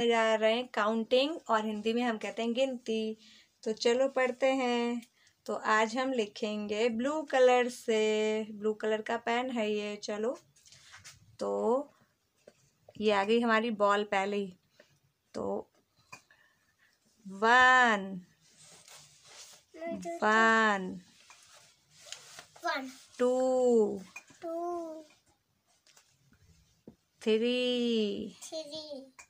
जा रहे हैं काउंटिंग और हिंदी में हम कहते हैं गिनती तो चलो पढ़ते हैं तो आज हम लिखेंगे ब्लू कलर से ब्लू कलर का पेन है ये चलो तो ये आ गई हमारी बॉल पहले ही तो one one two three three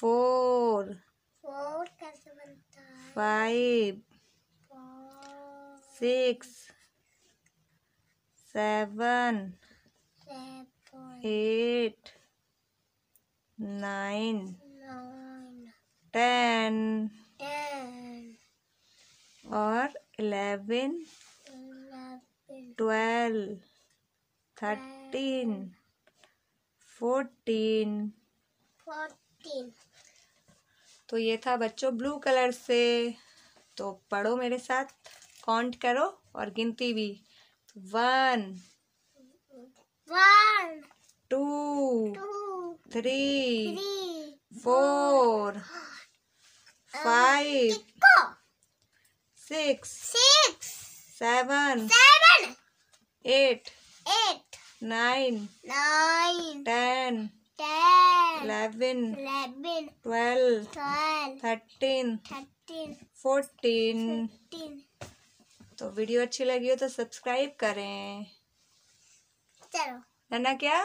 four four कैसे बनता है five six seven eight nine ten और इलेवन ट्वेल्व थर्टीन फोर्टीन तो ये था बच्चों ब्लू कलर से तो पढ़ो मेरे साथ काउंट करो और गिनती भी one one two three four five six six seven seven eight eight nine nine ten eleven, eleven, twelve, twelve, thirteen, thirteen, fourteen, Fourteen. तो वीडियो अच्छी लगी हो तो सब्सक्राइब करें चलो नन्ना क्या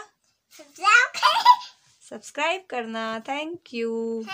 सब्सक्राइब करना थैंक यू